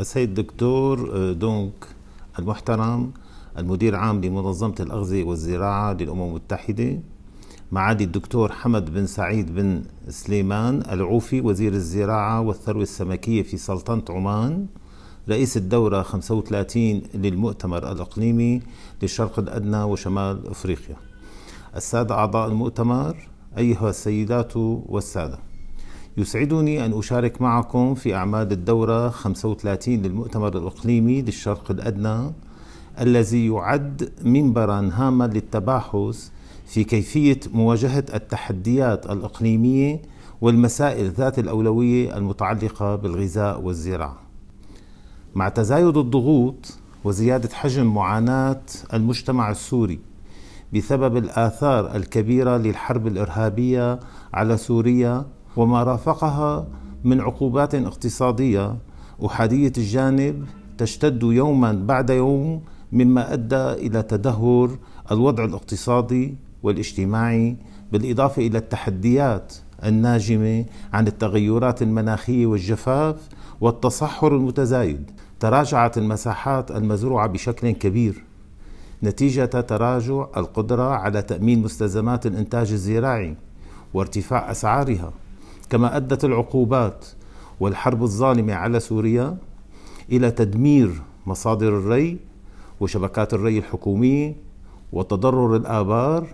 السيد الدكتور آه، دونك المحترم المدير عام لمنظمة الأغذية والزراعة للأمم المتحدة معالي الدكتور حمد بن سعيد بن سليمان العوفي وزير الزراعة والثروة السمكية في سلطنة عمان رئيس الدورة 35 للمؤتمر الإقليمي للشرق الأدنى وشمال أفريقيا السادة أعضاء المؤتمر أيها السيدات والسادة يسعدني أن أشارك معكم في أعمال الدورة 35 للمؤتمر الإقليمي للشرق الأدنى الذي يعد منبرا هاما للتباحث في كيفية مواجهة التحديات الإقليمية والمسائل ذات الأولوية المتعلقة بالغذاء والزراعة. مع تزايد الضغوط وزيادة حجم معاناة المجتمع السوري بسبب الآثار الكبيرة للحرب الإرهابية على سوريا وما رافقها من عقوبات اقتصاديه احاديه الجانب تشتد يوما بعد يوم مما ادى الى تدهور الوضع الاقتصادي والاجتماعي بالاضافه الى التحديات الناجمه عن التغيرات المناخيه والجفاف والتصحر المتزايد تراجعت المساحات المزروعه بشكل كبير نتيجه تراجع القدره على تامين مستلزمات الانتاج الزراعي وارتفاع اسعارها كما أدت العقوبات والحرب الظالمة على سوريا إلى تدمير مصادر الري وشبكات الري الحكومية وتضرر الآبار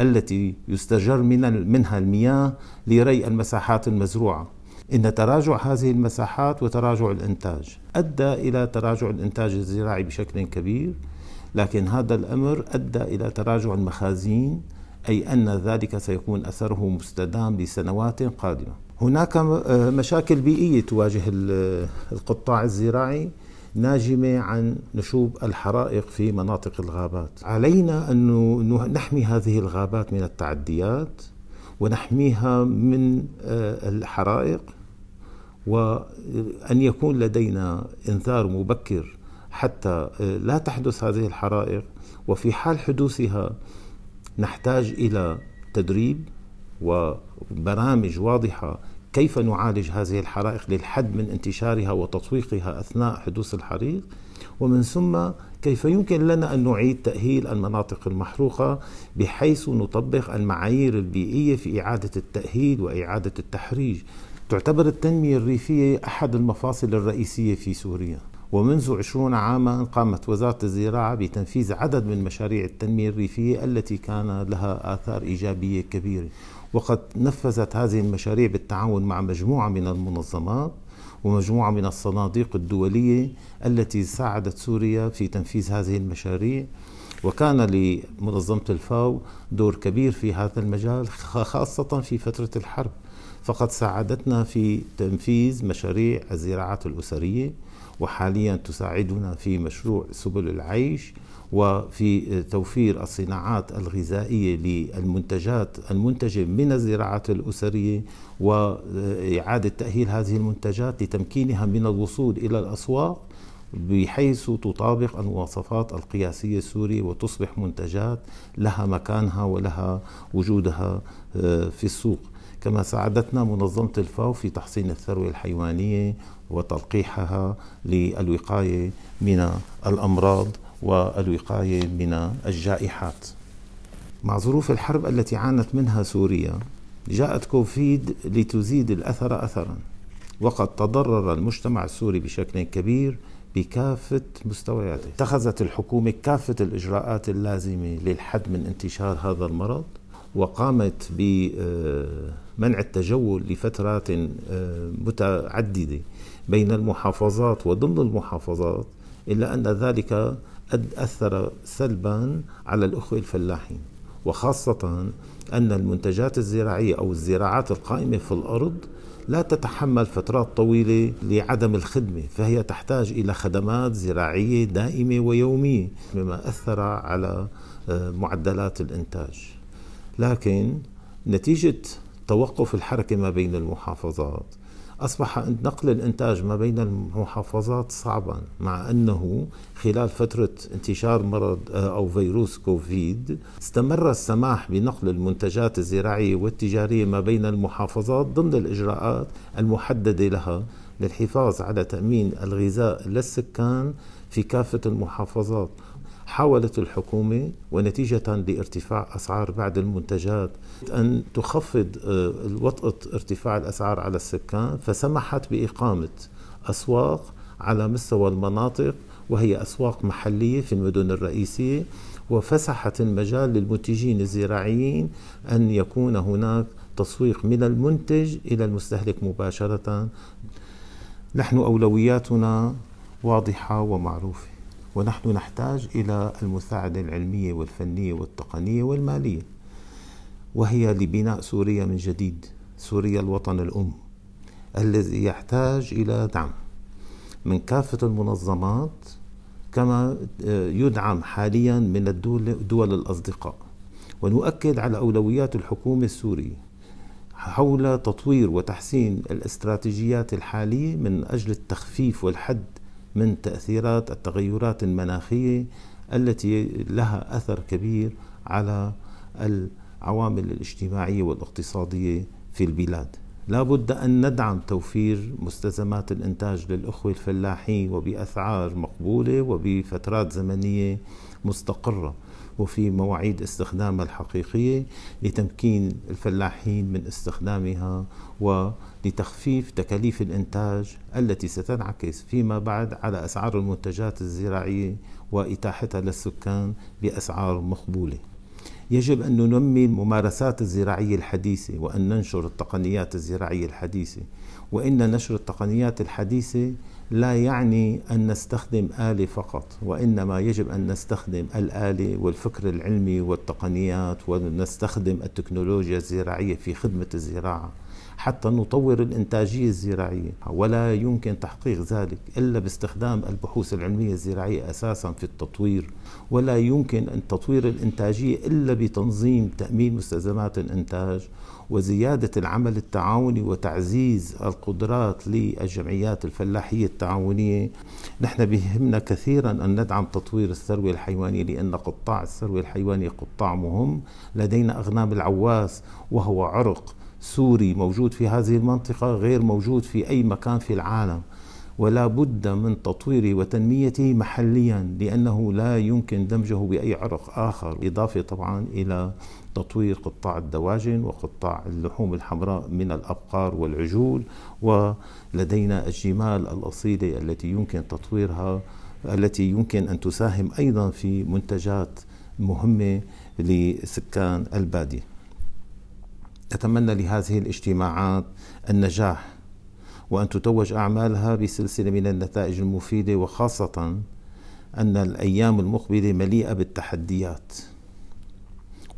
التي يستجر من منها المياه لري المساحات المزروعة إن تراجع هذه المساحات وتراجع الإنتاج أدى إلى تراجع الإنتاج الزراعي بشكل كبير لكن هذا الأمر أدى إلى تراجع المخازين أي أن ذلك سيكون أثره مستدام لسنوات قادمة هناك آه، مشاكل بيئية تواجه آه، القطاع الزراعي ناجمة عن نشوب الحرائق في مناطق الغابات علينا أن نحمي هذه الغابات من التعديات ونحميها من آه، الحرائق وأن يكون لدينا إنذار مبكر حتى لا تحدث هذه الحرائق وفي حال حدوثها نحتاج الى تدريب وبرامج واضحه كيف نعالج هذه الحرائق للحد من انتشارها وتطويقها اثناء حدوث الحريق ومن ثم كيف يمكن لنا ان نعيد تاهيل المناطق المحروقه بحيث نطبق المعايير البيئيه في اعاده التاهيل واعاده التحريج تعتبر التنميه الريفيه احد المفاصل الرئيسيه في سوريا ومنذ عشرون عاما قامت وزارة الزراعة بتنفيذ عدد من مشاريع التنمية الريفية التي كان لها آثار إيجابية كبيرة وقد نفذت هذه المشاريع بالتعاون مع مجموعة من المنظمات ومجموعة من الصناديق الدولية التي ساعدت سوريا في تنفيذ هذه المشاريع وكان لمنظمة الفاو دور كبير في هذا المجال خاصة في فترة الحرب فقد ساعدتنا في تنفيذ مشاريع الزراعات الأسرية وحاليا تساعدنا في مشروع سبل العيش وفي توفير الصناعات الغذائيه للمنتجات المنتجه من الزراعات الاسريه واعاده تاهيل هذه المنتجات لتمكينها من الوصول الى الاسواق بحيث تطابق المواصفات القياسية السورية وتصبح منتجات لها مكانها ولها وجودها آه، في السوق كما ساعدتنا منظمة الفاو في تحصين الثروة الحيوانية وتلقيحها للوقاية من الأمراض والوقاية من الجائحات مع ظروف الحرب التي عانت منها سوريا جاءت كوفيد لتزيد الأثر أثرا وقد تضرر المجتمع السوري بشكل كبير بكافة مستوياته اتخذت الحكومة كافة الإجراءات اللازمة للحد من انتشار هذا المرض وقامت بمنع آه، التجول لفترات آه، متعددة بين المحافظات وضمن المحافظات إلا أن ذلك أثر سلبا على الأخوة الفلاحين وخاصة أن المنتجات الزراعية أو الزراعات القائمة في الأرض لا تتحمل فترات طويلة لعدم الخدمة فهي تحتاج إلى خدمات زراعية دائمة ويومية مما أثر على آه، معدلات الإنتاج لكن نتيجة توقف الحركة ما بين المحافظات أصبح نقل الإنتاج ما بين المحافظات صعبا مع أنه خلال فترة انتشار مرض آه، أو فيروس كوفيد استمر السماح بنقل المنتجات الزراعية والتجارية ما بين المحافظات ضمن الإجراءات المحددة لها للحفاظ على تأمين الغذاء للسكان في كافة المحافظات حاولت الحكومة ونتيجة لارتفاع أسعار بعض المنتجات أن تخفض آه، وطأة ارتفاع الأسعار على السكان فسمحت بإقامة أسواق على مستوى المناطق وهي أسواق محلية في المدن الرئيسية وفسحت المجال للمنتجين الزراعيين أن يكون هناك تسويق من المنتج إلى المستهلك مباشرة نحن أولوياتنا واضحة ومعروفة ونحن نحتاج إلى المساعدة العلمية والفنية والتقنية والمالية وهي لبناء سوريا من جديد سوريا الوطن الأم الذي يحتاج إلى دعم من كافة المنظمات كما آه، يدعم حاليا من الدول دول الأصدقاء ونؤكد على أولويات الحكومة السورية حول تطوير وتحسين الاستراتيجيات الحالية من أجل التخفيف والحد من تأثيرات التغيرات المناخية التي لها أثر كبير على العوامل الاجتماعية والاقتصادية في البلاد لا بد أن ندعم توفير مستلزمات الإنتاج للأخوة الفلاحين وبأسعار مقبولة وبفترات زمنية مستقرة وفي مواعيد استخدامها الحقيقية لتمكين الفلاحين من استخدامها ولتخفيف تكاليف الإنتاج التي ستنعكس فيما بعد على أسعار المنتجات الزراعية وإتاحتها للسكان بأسعار مقبولة يجب أن ننمي الممارسات الزراعية الحديثة وأن ننشر التقنيات الزراعية الحديثة وإن نشر التقنيات الحديثة لا يعني أن نستخدم آلة فقط وإنما يجب أن نستخدم الآلة والفكر العلمي والتقنيات ونستخدم التكنولوجيا الزراعية في خدمة الزراعة حتى نطور الإنتاجية الزراعية ولا يمكن تحقيق ذلك إلا باستخدام البحوث العلمية الزراعية أساسا في التطوير ولا يمكن أن تطوير الإنتاجية إلا بتنظيم تأمين مستلزمات الإنتاج وزيادة العمل التعاوني وتعزيز القدرات للجمعيات الفلاحية التعاونية نحن بهمنا كثيرا أن ندعم تطوير الثروة الحيوانية لأن قطاع الثروة الحيوانية قطاع مهم لدينا أغنام العواس وهو عرق سوري موجود في هذه المنطقة غير موجود في أي مكان في العالم ولا بد من تطويره وتنميته محليا لأنه لا يمكن دمجه بأي عرق آخر إضافة طبعا إلى تطوير قطاع الدواجن وقطاع اللحوم الحمراء من الأبقار والعجول ولدينا الجمال الأصيلة التي يمكن تطويرها التي يمكن أن تساهم أيضا في منتجات مهمة لسكان البادية أتمنى لهذه الاجتماعات النجاح وأن تتوج أعمالها بسلسلة من النتائج المفيدة وخاصة أن الأيام المقبلة مليئة بالتحديات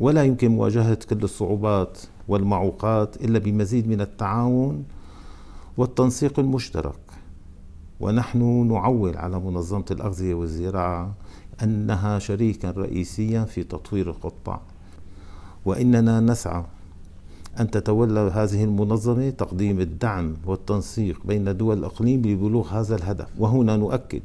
ولا يمكن مواجهة كل الصعوبات والمعوقات إلا بمزيد من التعاون والتنسيق المشترك ونحن نعول على منظمة الأغذية والزراعة أنها شريكا رئيسيا في تطوير القطاع وإننا نسعى أن تتولى هذه المنظمة تقديم الدعم والتنسيق بين دول الإقليم لبلوغ هذا الهدف وهنا نؤكد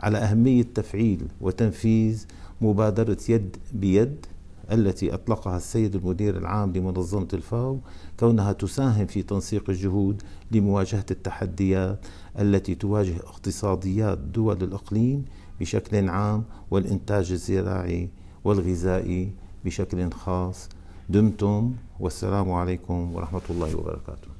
على أهمية تفعيل وتنفيذ مبادرة يد بيد التي أطلقها السيد المدير العام لمنظمة الفاو كونها تساهم في تنسيق الجهود لمواجهة التحديات التي تواجه اقتصاديات دول الإقليم بشكل عام والإنتاج الزراعي والغذائي بشكل خاص دمتم والسلام عليكم ورحمة الله وبركاته